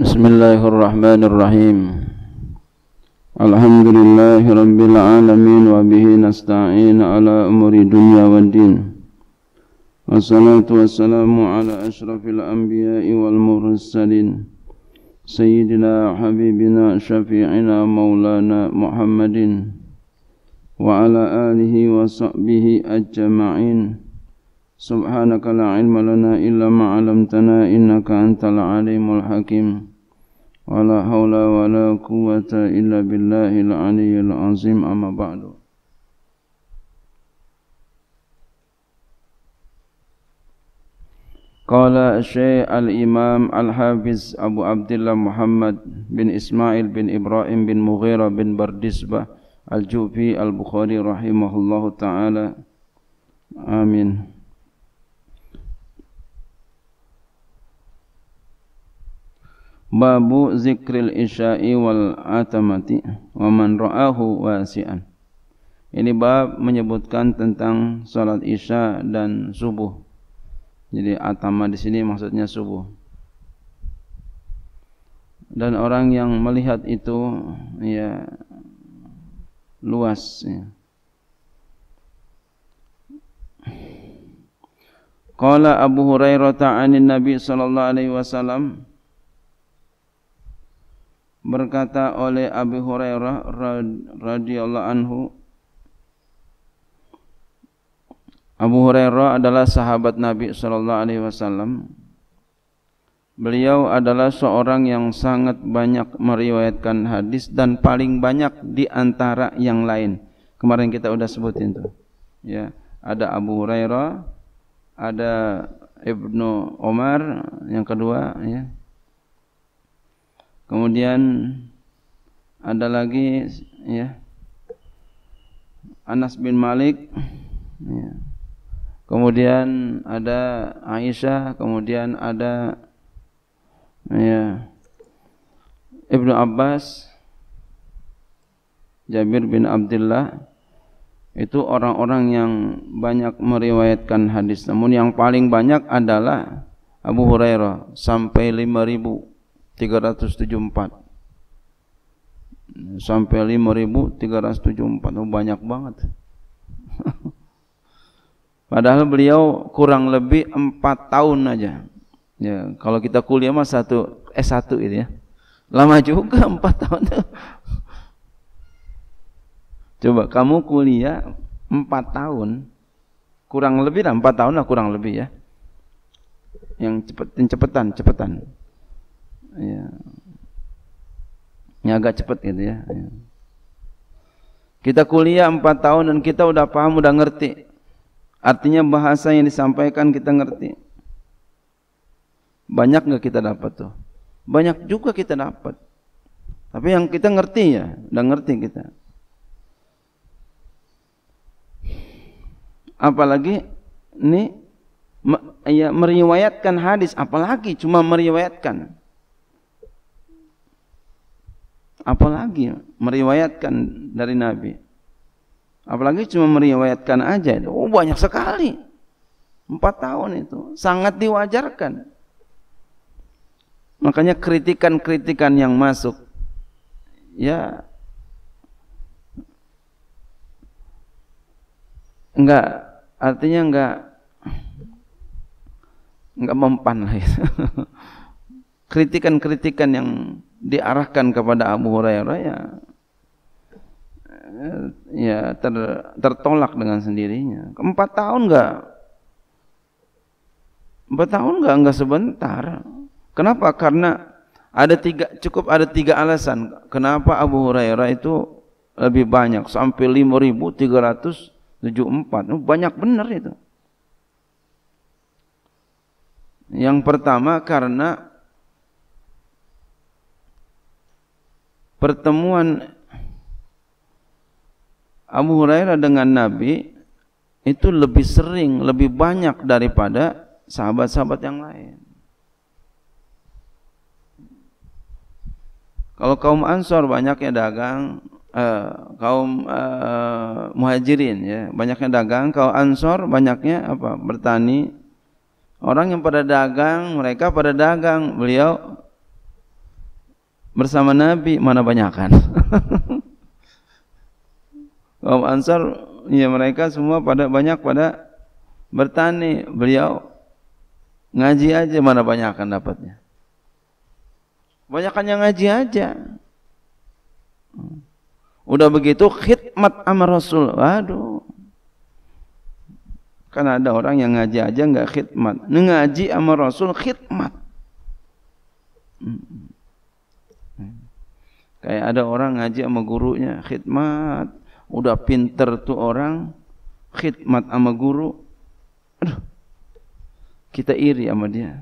بسم الله الرحمن الرحيم الحمد لله رب العالمين وبه نستعين على أمور الدنيا والدين والصلاة والسلام على أشرف الأنبياء والمرسلين سيدنا حبيبنا شفيعنا مولانا محمد وعلى آله وصحبه أجمعين سبحانك لا علم لنا إلا ما علمتنا إنك أنت العليم الحكيم ولا حول ولا قوة إلا بالله العلي العظيم أما بعد قال الشيخ الإمام الحافظ أبو عبد الله محمد بن إسماعيل بن إبراهيم بن مغيرة بن بردسبة الجوفي البخاري رحمه الله تعالى آمين babu zikril isya'i wal atamati wa man ra'ahu wasi'an ini bab menyebutkan tentang salat isya dan subuh jadi atama di sini maksudnya subuh dan orang yang melihat itu ya luas ya. Qala Abu Hurairah ta'anin Nabi sallallahu alaihi wasallam berkata oleh Abu Hurairah radhiyallahu anhu Abu Hurairah adalah sahabat Nabi sallallahu alaihi wasallam Beliau adalah seorang yang sangat banyak meriwayatkan hadis dan paling banyak di antara yang lain. Kemarin kita sudah sebutin tuh. Ya, ada Abu Hurairah, ada Ibnu Umar yang kedua ya, Kemudian ada lagi ya Anas bin Malik ya. Kemudian ada Aisyah, kemudian ada ya Ibnu Abbas Jabir bin Abdullah itu orang-orang yang banyak meriwayatkan hadis namun yang paling banyak adalah Abu Hurairah sampai 5000 374 sampai 5374 oh, banyak banget padahal beliau kurang lebih 4 tahun aja ya kalau kita kuliah mah satu eh, S1 itu ya lama juga 4 tahun coba kamu kuliah 4 tahun kurang lebih lah 4 tahun lah kurang lebih ya yang cepet yang cepetan cepetan ya, ini agak cepat gitu ya, ya. Kita kuliah empat tahun dan kita udah paham, udah ngerti. Artinya bahasa yang disampaikan kita ngerti. Banyak nggak kita dapat tuh? Banyak juga kita dapat. Tapi yang kita ngerti ya, udah ngerti kita. Apalagi ini ya meriwayatkan hadis, apalagi cuma meriwayatkan apalagi meriwayatkan dari Nabi apalagi cuma meriwayatkan aja oh banyak sekali empat tahun itu sangat diwajarkan makanya kritikan-kritikan yang masuk ya enggak artinya enggak enggak mempan lah kritikan-kritikan yang diarahkan kepada Abu Hurairah ya ya ter, tertolak dengan sendirinya. Empat tahun enggak? Empat tahun enggak? Enggak sebentar. Kenapa? Karena ada tiga cukup ada tiga alasan kenapa Abu Hurairah itu lebih banyak sampai 5374 banyak benar itu yang pertama karena pertemuan Abu Hurairah dengan Nabi itu lebih sering, lebih banyak daripada sahabat-sahabat yang lain. Kalau kaum Ansor banyaknya dagang, eh, kaum eh, Muhajirin ya, banyaknya dagang, kaum Ansor banyaknya apa? bertani. Orang yang pada dagang, mereka pada dagang, beliau bersama Nabi mana kan? kaum Ansar ya mereka semua pada banyak pada bertani beliau ngaji aja mana banyakkan dapatnya kan yang ngaji aja udah begitu khidmat sama Rasul waduh kan ada orang yang ngaji aja nggak khidmat ngaji sama Rasul khidmat hmm. Kayak ada orang ngaji sama gurunya, khidmat. Udah pinter tu orang, khidmat sama guru. Aduh, kita iri sama dia.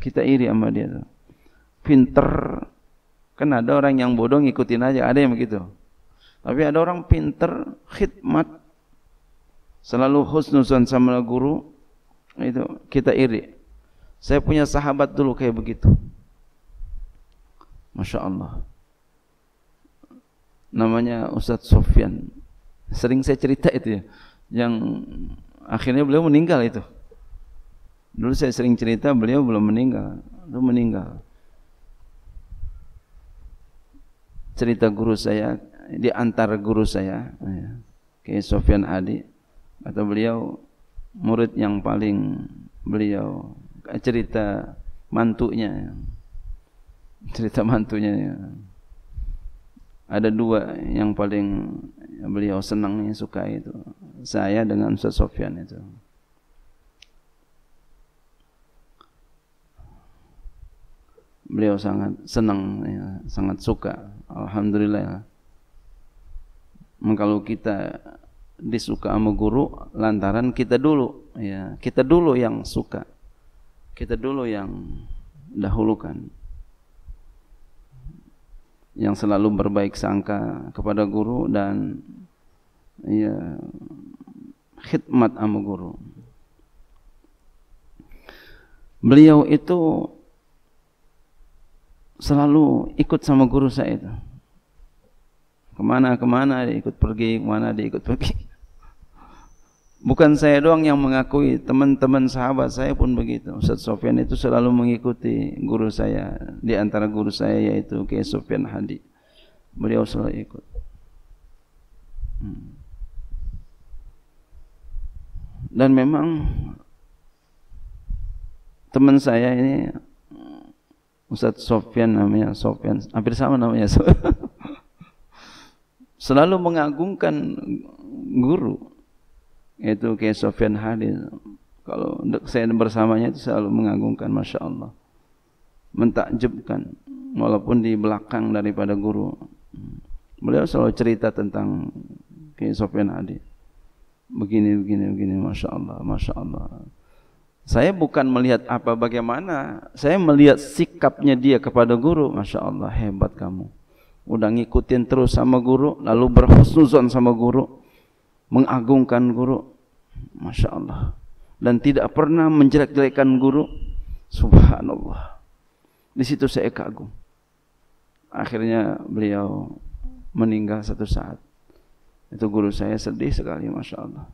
Kita iri sama dia tu, Pinter. Kan ada orang yang bodoh ngikutin aja, ada yang begitu. Tapi ada orang pinter, khidmat. Selalu husnuzan sama guru. Itu kita iri. Saya punya sahabat dulu kayak begitu. Masya Allah namanya Ustadz Sofyan sering saya cerita itu ya yang akhirnya beliau meninggal itu dulu saya sering cerita beliau belum meninggal belum meninggal cerita guru saya di antara guru saya ya, ke Sofyan Adi atau beliau murid yang paling beliau eh, cerita mantunya cerita mantunya ya. ada dua yang paling beliau senangnya suka itu saya dengan Ustaz Sofyan itu beliau sangat senang ya, sangat suka Alhamdulillah ya. kalau kita disuka sama guru lantaran kita dulu ya kita dulu yang suka kita dulu yang dahulukan yang selalu berbaik sangka kepada guru dan ya khidmat sama guru. Beliau itu selalu ikut sama guru saya itu. Kemana-kemana dia ikut pergi, kemana dia ikut pergi. Bukan saya doang yang mengakui, teman-teman sahabat saya pun begitu. Ustaz Sofyan itu selalu mengikuti guru saya, di antara guru saya yaitu K. Sofyan Hadi. Beliau selalu ikut. Hmm. Dan memang teman saya ini Ustaz Sofyan namanya Sofyan, hampir sama namanya. Selalu mengagungkan guru yaitu Kiai Sofyan Halil kalau saya bersamanya itu selalu mengagungkan, Masya Allah mentakjubkan walaupun di belakang daripada guru beliau selalu cerita tentang Kiai Sofyan Halil begini begini begini Masya Allah Masya Allah saya bukan melihat apa bagaimana saya melihat sikapnya dia kepada guru Masya Allah hebat kamu udah ngikutin terus sama guru lalu berhusnuzon sama guru mengagungkan guru Masya Allah dan tidak pernah menjelek-jelekan guru Subhanallah di situ saya kagum akhirnya beliau meninggal satu saat itu guru saya sedih sekali Masya Allah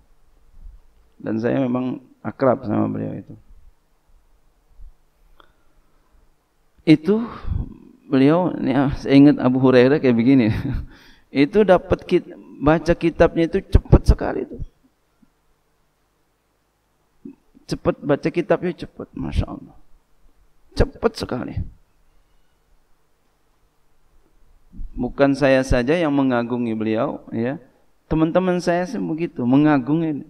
dan saya memang akrab sama beliau itu itu beliau ini ah, saya ingat Abu Hurairah kayak begini itu dapat kit, baca kitabnya itu cepat sekali itu. Cepat baca kitabnya cepat, masya Allah. Cepat sekali. Bukan saya saja yang mengagungi beliau, ya. Teman-teman saya sih begitu, mengagungi.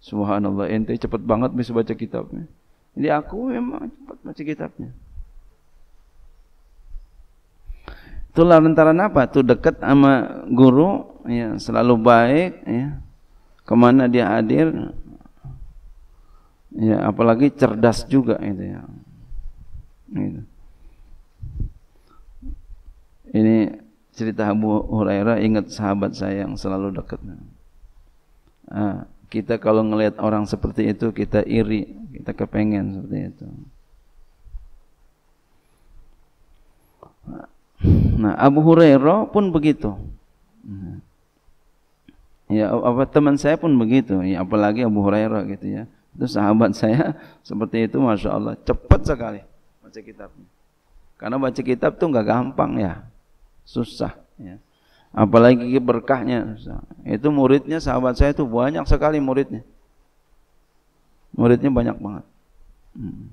Subhanallah, ente cepat banget bisa baca kitabnya. Jadi aku memang cepat baca kitabnya. itu lantaran apa tuh dekat sama guru ya selalu baik ya kemana dia hadir ya apalagi cerdas juga itu ya gitu. ini cerita Abu Hurairah ingat sahabat saya yang selalu dekat nah, kita kalau ngelihat orang seperti itu kita iri kita kepengen seperti itu Nah, Abu Hurairah pun begitu. Ya, ya, apa teman saya pun begitu. Ya, apalagi Abu Hurairah gitu ya. Itu sahabat saya seperti itu, masya Allah, cepat sekali baca kitabnya. Karena baca kitab tuh nggak gampang ya, susah. Ya. Apalagi berkahnya. Susah. Itu muridnya sahabat saya itu banyak sekali muridnya. Muridnya banyak banget. Hmm.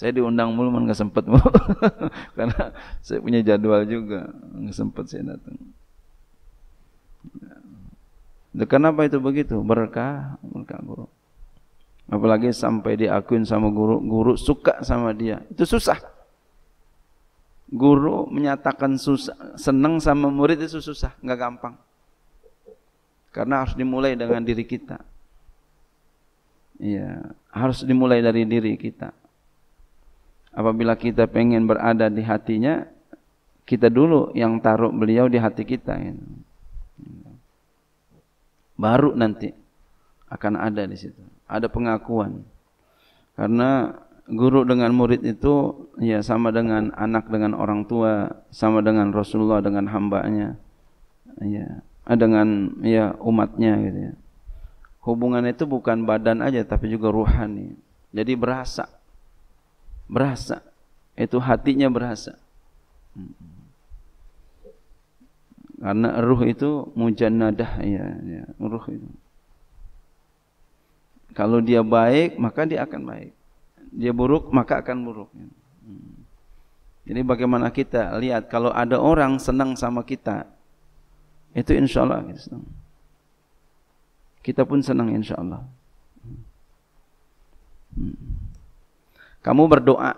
Saya diundang mulu mana sempat sempet mulu. Karena saya punya jadwal juga. nggak sempat saya datang. Ya. Kenapa itu begitu? Berkah, berkah guru. Apalagi sampai diakuin sama guru, guru suka sama dia. Itu susah. Guru menyatakan susah, senang sama murid itu susah, nggak gampang. Karena harus dimulai dengan diri kita. Iya, harus dimulai dari diri kita apabila kita pengen berada di hatinya kita dulu yang taruh beliau di hati kita ya. baru nanti akan ada di situ ada pengakuan karena guru dengan murid itu ya sama dengan anak dengan orang tua sama dengan Rasulullah dengan hambanya ya dengan ya umatnya gitu ya hubungan itu bukan badan aja tapi juga ruhani jadi berasa berasa itu hatinya berasa karena ruh itu mujannadah ya, ya ruh itu kalau dia baik maka dia akan baik dia buruk maka akan buruk jadi bagaimana kita lihat kalau ada orang senang sama kita itu insya Allah kita gitu. senang kita pun senang insya Allah hmm. Kamu berdoa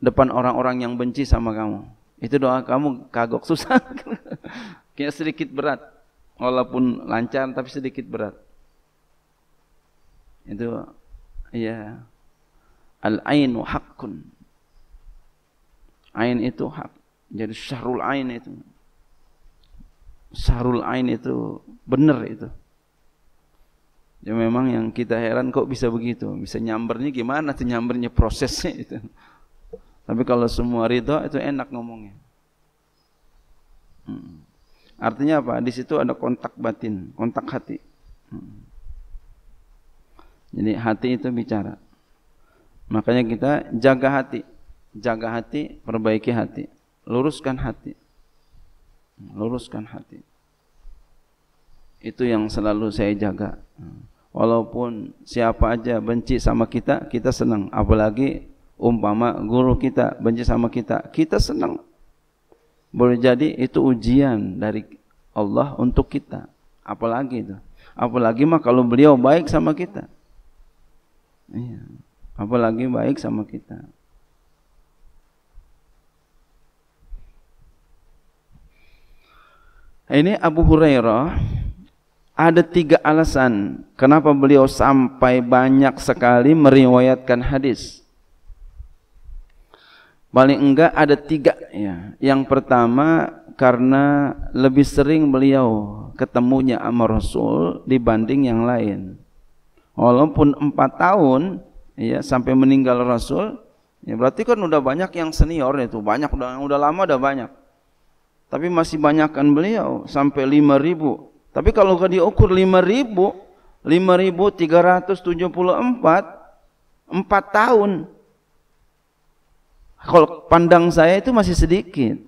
depan orang-orang yang benci sama kamu. Itu doa kamu kagok susah. Kayak sedikit berat. Walaupun lancar tapi sedikit berat. Itu ya al-ainu haqqun. Ain itu hak. Jadi syahrul ain itu. Syahrul ain itu benar itu. Ya memang yang kita heran kok bisa begitu. Bisa nyambernya gimana tuh nyambernya prosesnya itu. Tapi kalau semua ridho itu enak ngomongnya. Hmm. Artinya apa? Di situ ada kontak batin, kontak hati. Hmm. Jadi hati itu bicara. Makanya kita jaga hati. Jaga hati, perbaiki hati. Luruskan hati. Hmm, luruskan hati. Itu yang selalu saya jaga. Hmm walaupun siapa aja benci sama kita kita senang apalagi umpama guru kita benci sama kita kita senang boleh jadi itu ujian dari Allah untuk kita apalagi itu apalagi mah kalau beliau baik sama kita iya apalagi baik sama kita ini Abu Hurairah ada tiga alasan kenapa beliau sampai banyak sekali meriwayatkan hadis. Paling enggak ada tiga ya. Yang pertama karena lebih sering beliau ketemunya sama Rasul dibanding yang lain. Walaupun empat tahun ya sampai meninggal Rasul, ya berarti kan udah banyak yang senior itu, banyak udah udah lama udah banyak. Tapi masih banyakkan beliau sampai lima ribu tapi kalau diukur 5000, 5374 4 tahun. Kalau pandang saya itu masih sedikit.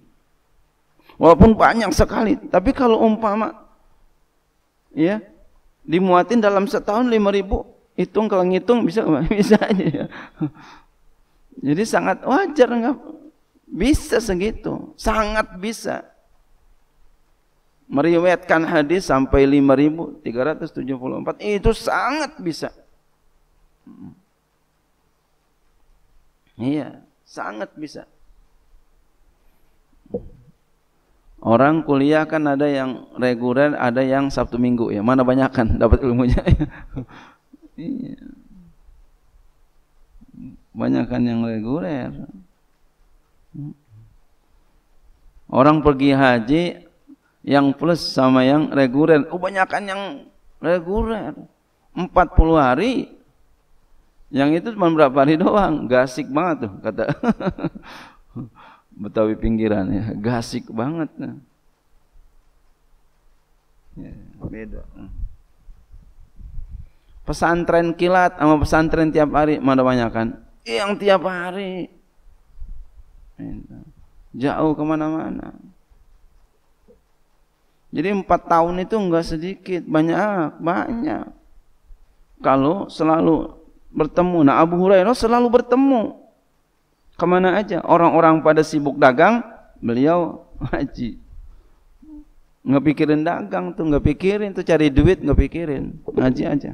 Walaupun banyak sekali, tapi kalau umpama ya dimuatin dalam setahun 5000 hitung kalau ngitung bisa bisa aja ya. Jadi sangat wajar nggak bisa segitu, sangat bisa meriwayatkan hadis sampai 5374 itu sangat bisa. Iya, sangat bisa. Orang kuliah kan ada yang reguler, ada yang Sabtu Minggu ya. Mana banyak kan dapat ilmunya? iya. Banyak kan yang reguler. Orang pergi haji yang plus sama yang reguler. Kebanyakan oh, yang reguler. 40 hari yang itu cuma berapa hari doang, gasik banget tuh kata Betawi pinggiran ya, gasik banget. Ya, beda. Pesantren kilat sama pesantren tiap hari mana banyak kan? Yang tiap hari. Jauh kemana-mana. Jadi empat tahun itu enggak sedikit, banyak, banyak. Kalau selalu bertemu. Nah Abu Hurairah selalu bertemu. Kemana aja? Orang-orang pada sibuk dagang, beliau haji. Nggak pikirin dagang tuh, nggak pikirin tuh cari duit, nggak pikirin. haji aja.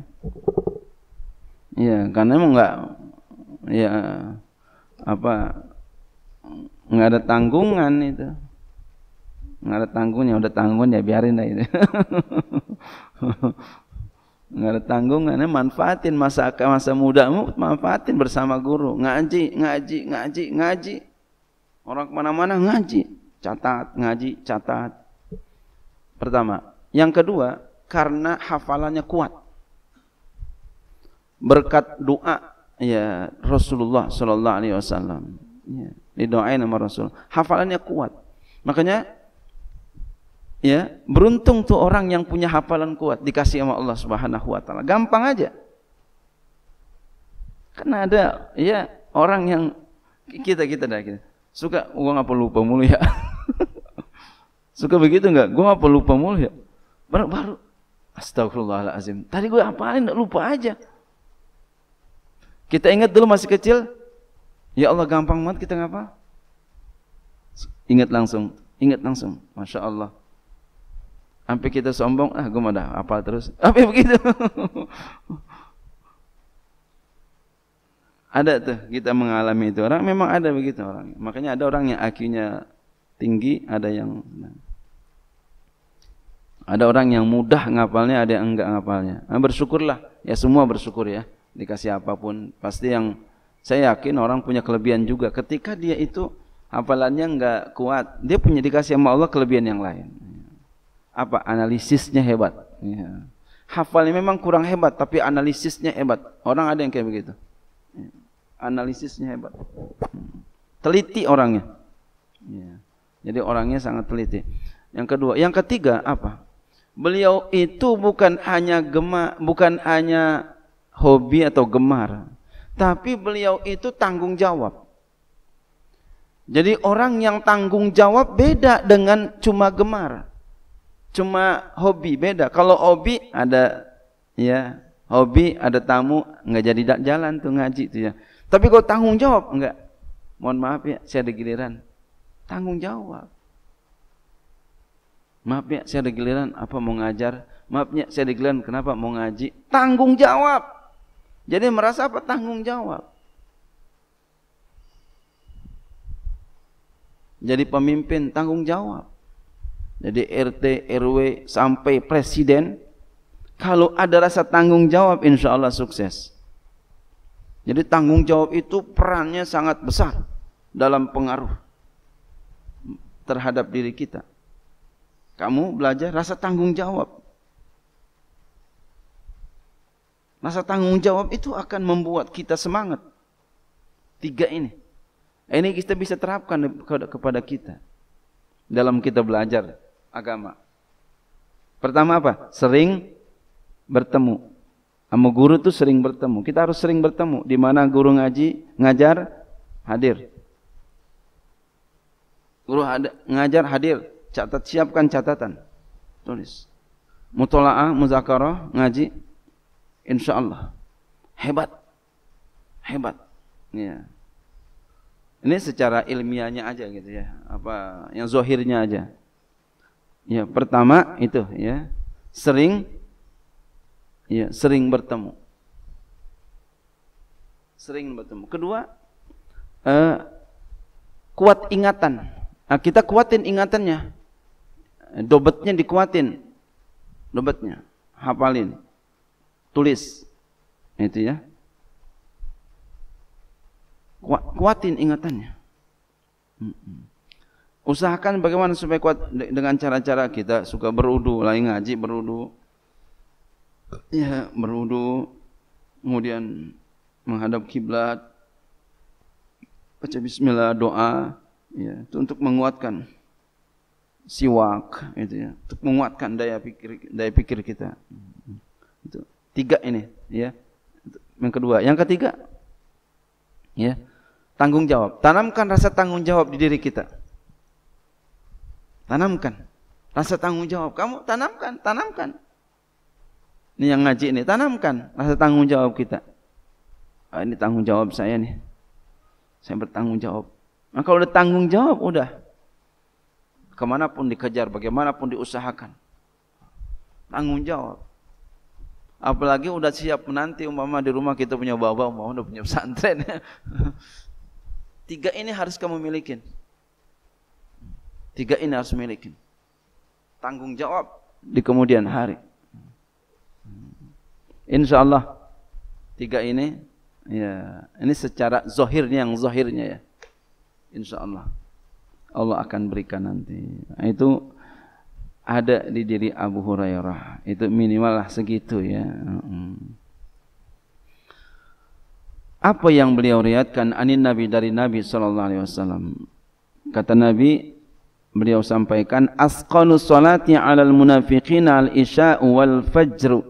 Ya, karena emang nggak, ya apa, nggak ada tanggungan itu nggak ada tanggungnya udah tanggungnya biarin dah ini nggak ada tanggungannya manfaatin masa masa mudamu manfaatin bersama guru ngaji ngaji ngaji ngaji orang kemana-mana ngaji catat ngaji catat pertama yang kedua karena hafalannya kuat berkat doa ya Rasulullah Shallallahu Alaihi Wasallam ya, didoain sama Rasul hafalannya kuat makanya Ya, beruntung tuh orang yang punya hafalan kuat dikasih sama Allah Subhanahu wa taala. Gampang aja. Karena ada ya orang yang kita kita dah kita suka gua perlu lupa mulu ya. suka begitu enggak? Gua perlu lupa mulu ya. Baru baru astagfirullahalazim. Tadi gua apalin lupa aja. Kita ingat dulu masih kecil, ya Allah gampang banget kita ngapa? Ingat langsung, ingat langsung. Masya Allah sampai kita sombong ah gue mada dah apal terus Tapi begitu ada tuh kita mengalami itu orang memang ada begitu orang makanya ada orang yang akinya tinggi ada yang nah. ada orang yang mudah ngapalnya ada yang enggak ngapalnya nah, bersyukurlah ya semua bersyukur ya dikasih apapun pasti yang saya yakin orang punya kelebihan juga ketika dia itu hafalannya enggak kuat dia punya dikasih sama Allah kelebihan yang lain apa analisisnya hebat. Ya. Hafalnya memang kurang hebat, tapi analisisnya hebat. Orang ada yang kayak begitu. Iya. Analisisnya hebat. Teliti orangnya. Ya. Jadi orangnya sangat teliti. Yang kedua, yang ketiga apa? Beliau itu bukan hanya gemar bukan hanya hobi atau gemar, tapi beliau itu tanggung jawab. Jadi orang yang tanggung jawab beda dengan cuma gemar cuma hobi beda. Kalau hobi ada ya hobi ada tamu nggak jadi jalan tuh ngaji tuh ya. Tapi kalau tanggung jawab enggak. Mohon maaf ya, saya ada giliran. Tanggung jawab. Maaf ya, saya ada giliran apa mau ngajar. Maaf ya, saya ada giliran kenapa mau ngaji. Tanggung jawab. Jadi merasa apa tanggung jawab. Jadi pemimpin tanggung jawab. Jadi RT, RW sampai presiden kalau ada rasa tanggung jawab insya Allah sukses jadi tanggung jawab itu perannya sangat besar dalam pengaruh terhadap diri kita kamu belajar rasa tanggung jawab rasa tanggung jawab itu akan membuat kita semangat tiga ini ini kita bisa terapkan kepada kita dalam kita belajar agama. Pertama apa? Sering bertemu. Sama guru tuh sering bertemu. Kita harus sering bertemu. Di mana guru ngaji, ngajar, hadir. Guru had ngajar, hadir. Catat, siapkan catatan. Tulis. Mutola'ah, muzakarah, ngaji. Insya Allah. Hebat. Hebat. Ya. Ini secara ilmiahnya aja gitu ya. Apa yang zohirnya aja. Ya, pertama itu ya. Sering ya, sering bertemu. Sering bertemu. Kedua, eh, kuat ingatan. Nah, kita kuatin ingatannya. Dobetnya dikuatin. Dobetnya. Hafalin. Tulis. Itu ya. Kuatin ingatannya usahakan bagaimana supaya kuat dengan cara-cara kita suka berudu lain ngaji berudu ya berudu kemudian menghadap kiblat baca bismillah doa ya itu untuk menguatkan siwak itu ya untuk menguatkan daya pikir daya pikir kita itu tiga ini ya yang kedua yang ketiga ya tanggung jawab tanamkan rasa tanggung jawab di diri kita Tanamkan. Rasa tanggung jawab kamu tanamkan, tanamkan. Ini yang ngaji ini tanamkan rasa tanggung jawab kita. Ah, ini tanggung jawab saya nih. Saya bertanggung jawab. Maka udah tanggung jawab udah. Kemanapun dikejar, bagaimanapun diusahakan. Tanggung jawab. Apalagi udah siap menanti umpama di rumah kita punya bawa umpama udah punya pesantren. Tiga ini harus kamu milikin. Tiga ini harus miliki. Tanggung jawab di kemudian hari. Insya Allah tiga ini ya ini secara zohirnya yang zohirnya ya. Insya Allah Allah akan berikan nanti. Itu ada di diri Abu Hurairah. Itu minimal lah segitu ya. Apa yang beliau riatkan anin Nabi dari Nabi sallallahu alaihi wasallam? Kata Nabi, beliau sampaikan asqanu salati alal munafiqin al isya wal fajr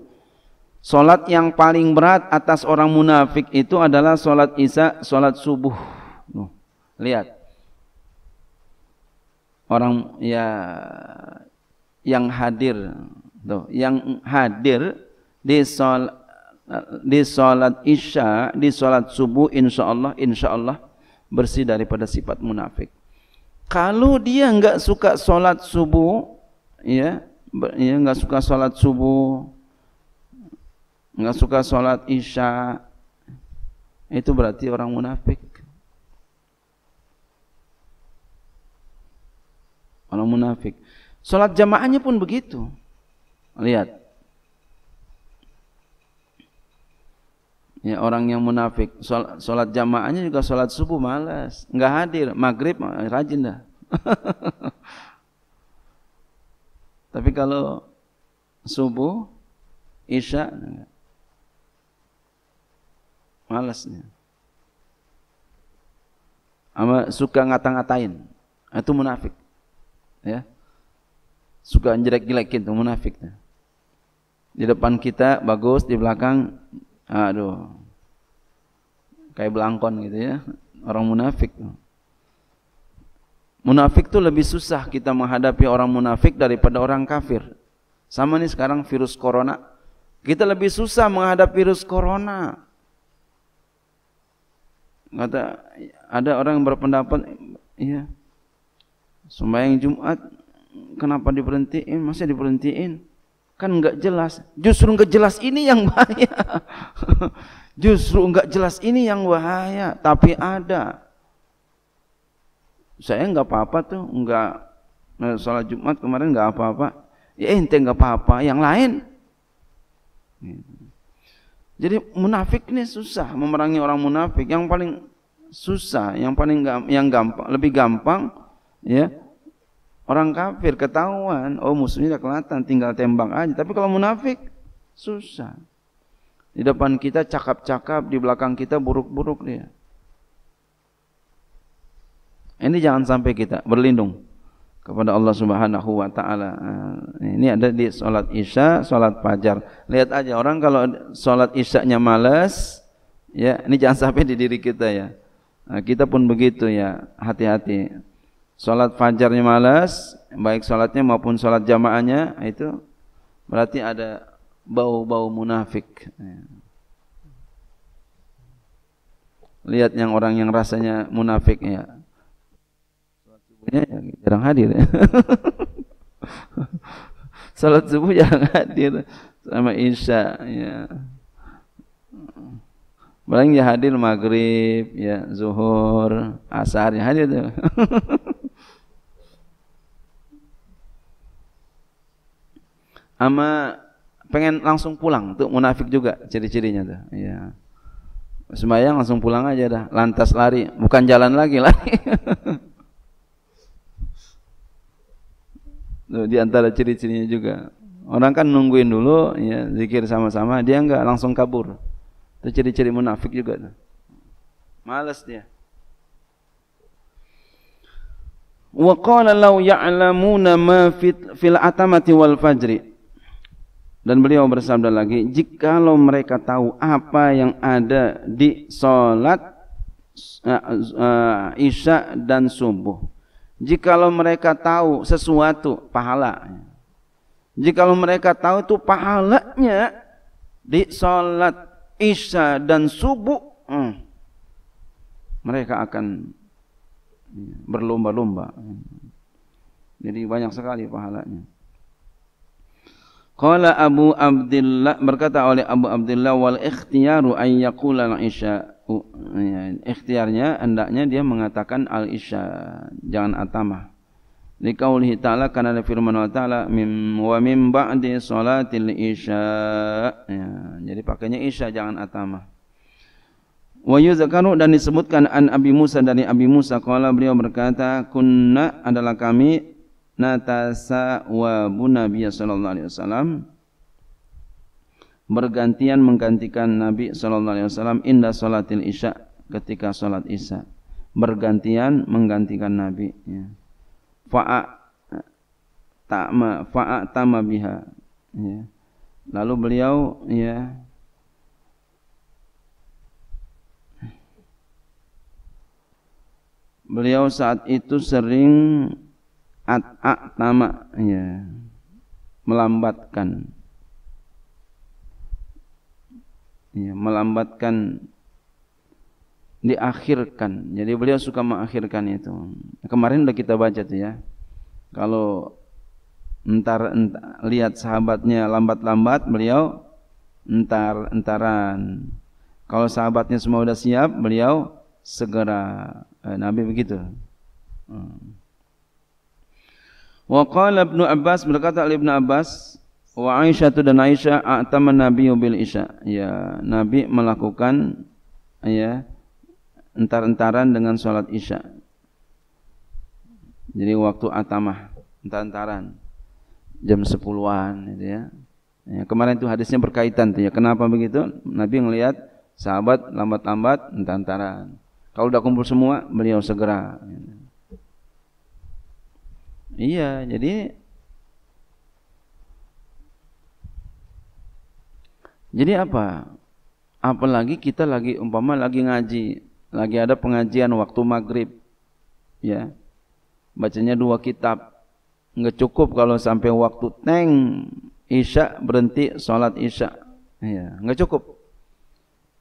salat yang paling berat atas orang munafik itu adalah salat isya salat subuh Nuh, lihat orang ya yang hadir tuh yang hadir di sol di salat isya di salat subuh insyaallah insyaallah bersih daripada sifat munafik Kalau dia enggak suka sholat subuh, ya, ya enggak suka sholat subuh, enggak suka sholat isya, itu berarti orang munafik. Orang munafik. Sholat jamaahnya pun begitu. Lihat. Ya, orang yang munafik, solat jamaahnya juga solat subuh malas, nggak hadir, maghrib eh, rajin dah. Tapi kalau subuh, isya, malasnya. Ama suka ngata-ngatain, nah, itu munafik. Ya, suka jelek-jelekin itu munafik. Di depan kita bagus, di belakang Aduh. Kayak belangkon gitu ya. Orang munafik. Munafik tuh lebih susah kita menghadapi orang munafik daripada orang kafir. Sama nih sekarang virus corona. Kita lebih susah menghadapi virus corona. Kata ada orang yang berpendapat, iya. Sembahyang Jumat kenapa diberhentiin? Masih diberhentiin? kan nggak jelas. Justru nggak jelas ini yang bahaya. Justru nggak jelas ini yang bahaya. Tapi ada. Saya nggak apa-apa tuh, nggak eh, sholat Jumat kemarin nggak apa-apa. Ya ente nggak apa-apa. Yang lain. Jadi munafik ini susah memerangi orang munafik. Yang paling susah, yang paling yang gampang, lebih gampang, ya Orang kafir ketahuan, oh musuhnya kelihatan, tinggal tembak aja. Tapi kalau munafik susah. Di depan kita cakap-cakap, di belakang kita buruk-buruk dia. Ini jangan sampai kita berlindung kepada Allah Subhanahu wa taala. Eh, ini ada di salat Isya, salat fajar. Lihat aja orang kalau salat Isya-nya malas, ya ini jangan sampai di diri kita ya. Nah, kita pun begitu ya, hati-hati sholat fajarnya malas, baik sholatnya maupun sholat jamaahnya itu berarti ada bau-bau munafik. Lihat yang orang yang rasanya munafik ya. Subuhnya ya, jarang hadir ya. sholat subuh jarang hadir sama isya ya. Paling ya hadir maghrib, ya zuhur, asar, ya hadir tuh. Ama pengen langsung pulang tuh munafik juga ciri-cirinya tuh. Ya. Sembayang langsung pulang aja dah, lantas lari, bukan jalan lagi lah. tuh, di antara ciri-cirinya juga. Orang kan nungguin dulu ya zikir sama-sama, dia enggak langsung kabur. Itu ciri-ciri munafik juga. Malas dia. Wa qala law ya'lamuna ma fil atamati wal fajri. Dan beliau bersabda lagi, jikalau mereka tahu apa yang ada di salat uh, uh, Isya dan subuh. Jikalau mereka tahu sesuatu pahala. Jikalau mereka tahu itu pahalanya di salat Isya dan subuh hmm, mereka akan ya, berlomba-lomba. Jadi banyak sekali pahalanya. Qala Abu Abdullah berkata oleh Abu Abdullah wal ikhtiyaru an yaqula al-isya. Oh, ya, ikhtiarnya hendaknya dia mengatakan al-isya, jangan atamah. liqaulih ta'ala karena ada firman Allah ta'ala mim wa mim ba'di salatil isya ya, jadi pakainya isya jangan atama wa yuzakaru dan disebutkan an abi musa dari abi musa qala beliau berkata kunna adalah kami natasa wa bunabi sallallahu alaihi wasallam bergantian menggantikan nabi sallallahu alaihi wasallam inda salatil isya ketika salat isya bergantian menggantikan nabi ya. fa'a ta'ma fa'a tama biha ya. lalu beliau ya beliau saat itu sering at'a tama ya melambatkan ya melambatkan diakhirkan. Jadi beliau suka mengakhirkan itu. Kemarin udah kita baca tuh ya. Kalau entar, entar lihat sahabatnya lambat-lambat, beliau entar entaran. Kalau sahabatnya semua udah siap, beliau segera. Eh, Nabi begitu. Hmm. Wa qala Ibnu Abbas berkata Ibnu Abbas wa Aisyah dan Aisyah a'tama Nabi bil Isya. Ya, Nabi melakukan ya entar-entaran dengan sholat isya. Jadi waktu atamah, entar-entaran jam sepuluhan gitu ya. ya. Kemarin itu hadisnya berkaitan tuh ya. Kenapa begitu? Nabi ngelihat sahabat lambat-lambat entar-entaran. Kalau udah kumpul semua, beliau segera. Iya, jadi Jadi apa? Apalagi kita lagi umpama lagi ngaji, lagi ada pengajian waktu maghrib ya bacanya dua kitab nggak cukup kalau sampai waktu teng isya berhenti sholat isya ya nggak cukup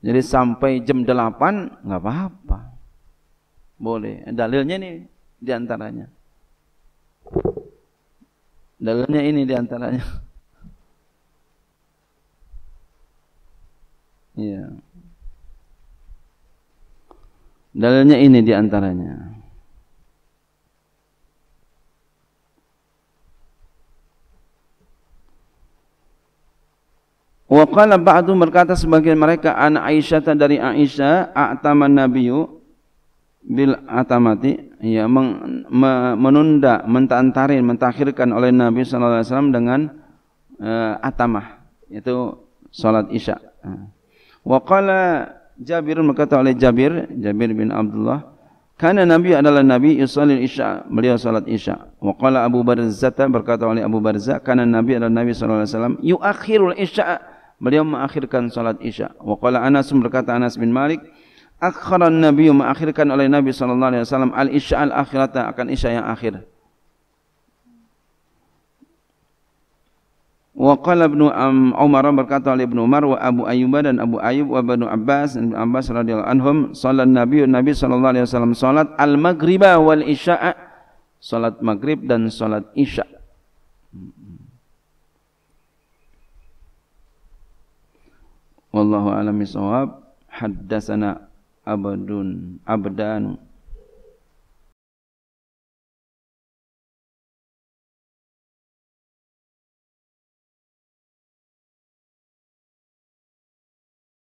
jadi sampai jam delapan nggak apa-apa boleh dalilnya nih diantaranya dalilnya ini diantaranya iya yeah. Dalilnya ini diantaranya. Wa qala ba'du berkata sebagian mereka an Aisyah dari Aisyah a'taman nabiyyu bil atamati ya meng, me, menunda mentantarin mentakhirkan oleh Nabi sallallahu alaihi wasallam dengan uh, atamah yaitu salat Isya. Wa Jabir berkata oleh Jabir, Jabir bin Abdullah, karena Nabi adalah Nabi Isalil Isya, beliau salat Isya. Waqala Abu Barzata berkata oleh Abu Barza, karena Nabi adalah Nabi sallallahu alaihi wasallam, yuakhirul Isya, beliau mengakhirkan salat Isya. Waqala Anas berkata Anas bin Malik, akhara Nabi mengakhirkan oleh Nabi sallallahu alaihi wasallam al-Isya al-akhirata akan Isya yang akhir. Wa qala Ibnu Umar berkata oleh Ibnu Umar wa Abu Ayyub dan Abu Ayyub wa Ibnu Abbas dan Abbas radhiyallahu anhum salat Nabi Nabi sallallahu alaihi wasallam salat al-maghriba wal isya salat maghrib dan salat isya. Wallahu a'lam bisawab Haddatsana Abdun Abdan